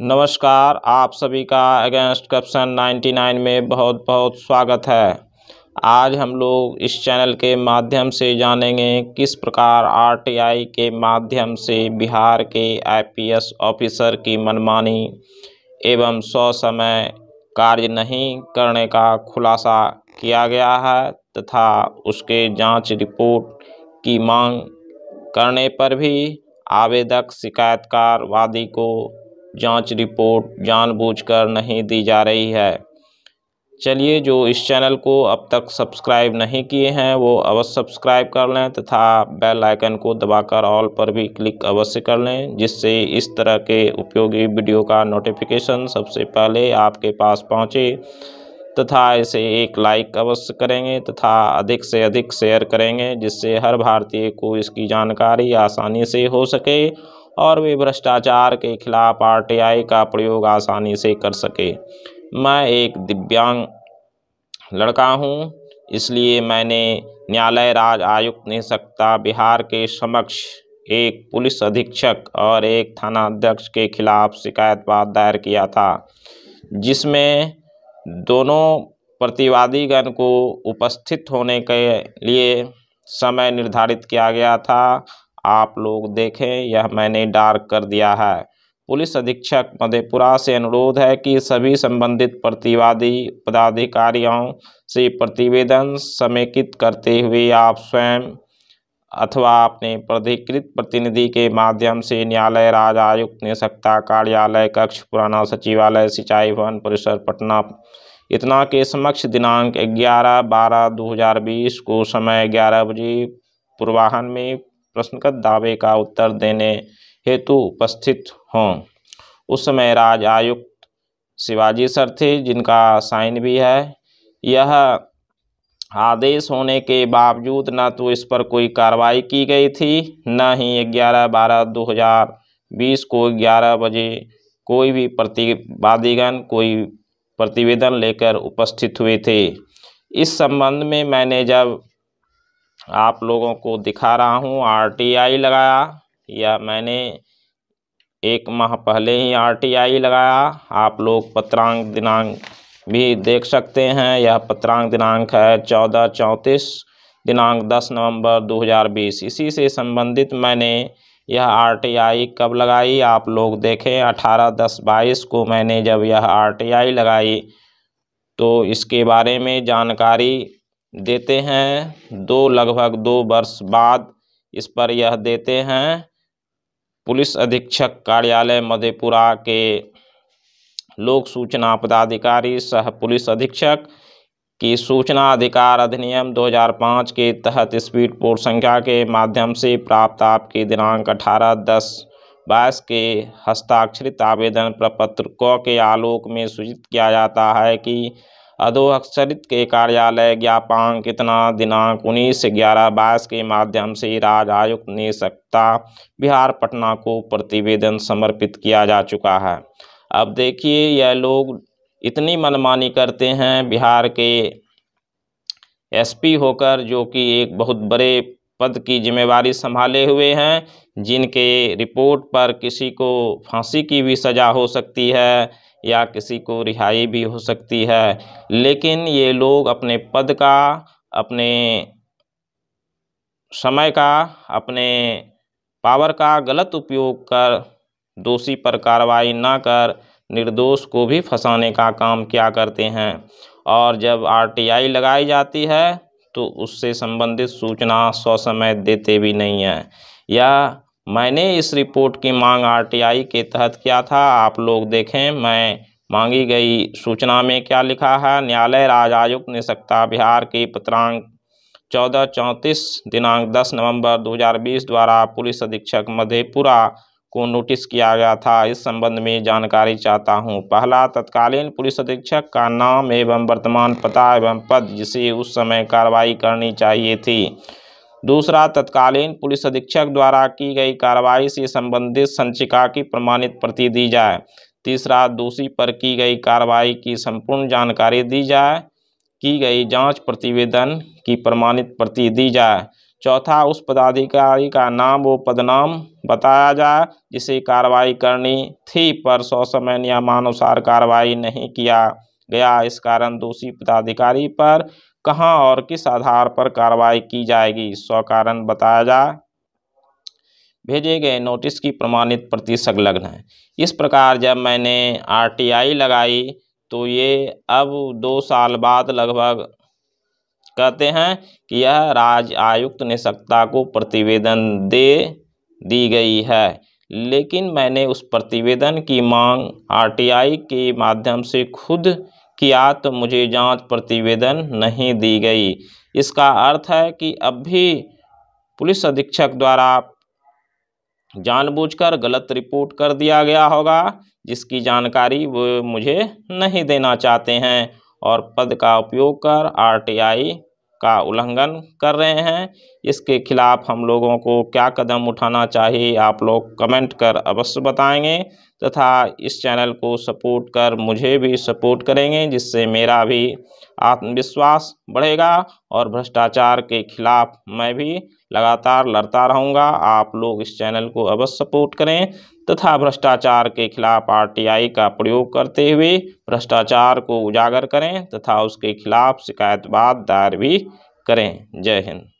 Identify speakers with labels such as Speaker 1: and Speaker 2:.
Speaker 1: नमस्कार आप सभी का अगेंस्ट करप्शन नाइन में बहुत बहुत स्वागत है आज हम लोग इस चैनल के माध्यम से जानेंगे किस प्रकार आरटीआई के माध्यम से बिहार के आईपीएस ऑफिसर की मनमानी एवं सौ समय कार्य नहीं करने का खुलासा किया गया है तथा उसके जांच रिपोर्ट की मांग करने पर भी आवेदक शिकायतकार वादी को जांच रिपोर्ट जानबूझकर नहीं दी जा रही है चलिए जो इस चैनल को अब तक सब्सक्राइब नहीं किए हैं वो अवश्य सब्सक्राइब कर लें तथा बेल आइकन को दबाकर ऑल पर भी क्लिक अवश्य कर लें जिससे इस तरह के उपयोगी वीडियो का नोटिफिकेशन सबसे पहले आपके पास पहुंचे तथा इसे एक लाइक अवश्य करेंगे तथा अधिक से अधिक शेयर करेंगे जिससे हर भारतीय को इसकी जानकारी आसानी से हो सके और वे भ्रष्टाचार के खिलाफ आर का प्रयोग आसानी से कर सके मैं एक दिव्यांग लड़का हूँ इसलिए मैंने न्यायालय राज आयुक्त ने सकता बिहार के समक्ष एक पुलिस अधीक्षक और एक थानाध्यक्ष के खिलाफ शिकायतवाद दायर किया था जिसमें दोनों प्रतिवादीगण को उपस्थित होने के लिए समय निर्धारित किया गया था आप लोग देखें यह मैंने डार्क कर दिया है पुलिस अधीक्षक मधेपुरा से अनुरोध है कि सभी संबंधित प्रतिवादी पदाधिकारियों से प्रतिवेदन समेकित करते हुए आप स्वयं अथवा अपने प्राधिकृत प्रतिनिधि के माध्यम से न्यायालय राज आयुक्त निशक्ता कार्यालय कक्ष पुराना सचिवालय सिंचाई भवन परिसर पटना इतना के समक्ष दिनांक ग्यारह बारह दो हज़ार बीस को समय ग्यारह बजे पूर्वाहन में प्रश्न का दावे का उत्तर देने हेतु उपस्थित हों उस समय राज आयुक्त शिवाजी सर थे जिनका साइन भी है यह आदेश होने के बावजूद न तो इस पर कोई कार्रवाई की गई थी न ही ग्यारह बारह दो हज़ार बीस को ग्यारह बजे कोई भी प्रतिवादीगण कोई प्रतिवेदन लेकर उपस्थित हुए थे इस संबंध में मैंने जब आप लोगों को दिखा रहा हूँ आरटीआई लगाया या मैंने एक माह पहले ही आरटीआई लगाया आप लोग पत्रांक दिनांक भी देख सकते हैं यह पत्रांक दिनांक है चौदह चौंतीस दिनांक दस नवंबर 2020 इसी से संबंधित मैंने यह आरटीआई कब लगाई आप लोग देखें अठारह दस बाईस को मैंने जब यह आरटीआई लगाई तो इसके बारे में जानकारी देते हैं दो लगभग दो वर्ष बाद इस पर यह देते हैं पुलिस अधीक्षक कार्यालय मधेपुरा के लोक सूचना पदाधिकारी सह पुलिस अधीक्षक की सूचना अधिकार अधिनियम 2005 के तहत स्पीड पोर्ट संख्या के माध्यम से प्राप्त आपके दिनांक 18 दस बाईस के हस्ताक्षरित आवेदन प्रपत्र क के आलोक में सूचित किया जाता है कि अधोक्षरित के कार्यालय ज्ञापांक इतना दिनांक उन्नीस ग्यारह बाईस के माध्यम से राज आयुक्त ने सकता बिहार पटना को प्रतिवेदन समर्पित किया जा चुका है अब देखिए यह लोग इतनी मनमानी करते हैं बिहार के एसपी होकर जो कि एक बहुत बड़े पद की जिम्मेवारी संभाले हुए हैं जिनके रिपोर्ट पर किसी को फांसी की भी सज़ा हो सकती है या किसी को रिहाई भी हो सकती है लेकिन ये लोग अपने पद का अपने समय का अपने पावर का गलत उपयोग कर दोषी पर कार्रवाई ना कर निर्दोष को भी फंसाने का काम किया करते हैं और जब आरटीआई लगाई जाती है तो उससे संबंधित सूचना सौ समय देते भी नहीं हैं या मैंने इस रिपोर्ट की मांग आरटीआई के तहत किया था आप लोग देखें मैं मांगी गई सूचना में क्या लिखा है न्यायालय राज आयुक्त ने सकता बिहार की पत्रांक चौदह चौंतीस दिनांक दस नवंबर 2020 द्वारा पुलिस अधीक्षक मधेपुरा को नोटिस किया गया था इस संबंध में जानकारी चाहता हूं पहला तत्कालीन पुलिस अधीक्षक का नाम एवं वर्तमान पता एवं पद जिसे उस समय कार्रवाई करनी चाहिए थी दूसरा तत्कालीन पुलिस अधीक्षक द्वारा की गई कार्रवाई से संबंधित संचिका की प्रमाणित प्रति दी जाए तीसरा दोषी पर की गई कार्रवाई की संपूर्ण जानकारी दी जाए की गई जांच प्रतिवेदन की प्रमाणित प्रति दी जाए चौथा उस पदाधिकारी का नाम व पदनाम बताया जाए जिसे कार्रवाई करनी थी पर सौ समय नियमानुसार कार्रवाई नहीं किया गया इस कारण दोषी पदाधिकारी पर कहां और किस आधार पर कार्रवाई की जाएगी कारण बताया जा भेजे गए नोटिस की प्रमाणित प्रति संलग्न है इस प्रकार जब मैंने आरटीआई लगाई तो ये अब दो साल बाद लगभग कहते हैं कि यह राज्य आयुक्त निशक्ता को प्रतिवेदन दे दी गई है लेकिन मैंने उस प्रतिवेदन की मांग आरटीआई के माध्यम से खुद किया तो मुझे जांच प्रतिवेदन नहीं दी गई इसका अर्थ है कि अब भी पुलिस अधीक्षक द्वारा जानबूझकर गलत रिपोर्ट कर दिया गया होगा जिसकी जानकारी वो मुझे नहीं देना चाहते हैं और पद का उपयोग कर आरटीआई का उल्लंघन कर रहे हैं इसके खिलाफ़ हम लोगों को क्या कदम उठाना चाहिए आप लोग कमेंट कर अवश्य बताएंगे तथा इस चैनल को सपोर्ट कर मुझे भी सपोर्ट करेंगे जिससे मेरा भी आत्मविश्वास बढ़ेगा और भ्रष्टाचार के खिलाफ मैं भी लगातार लड़ता रहूँगा आप लोग इस चैनल को अवश्य सपोर्ट करें तथा भ्रष्टाचार के खिलाफ आरटीआई का प्रयोग करते हुए भ्रष्टाचार को उजागर करें तथा उसके खिलाफ शिकायतवाद दायर भी करें जय हिंद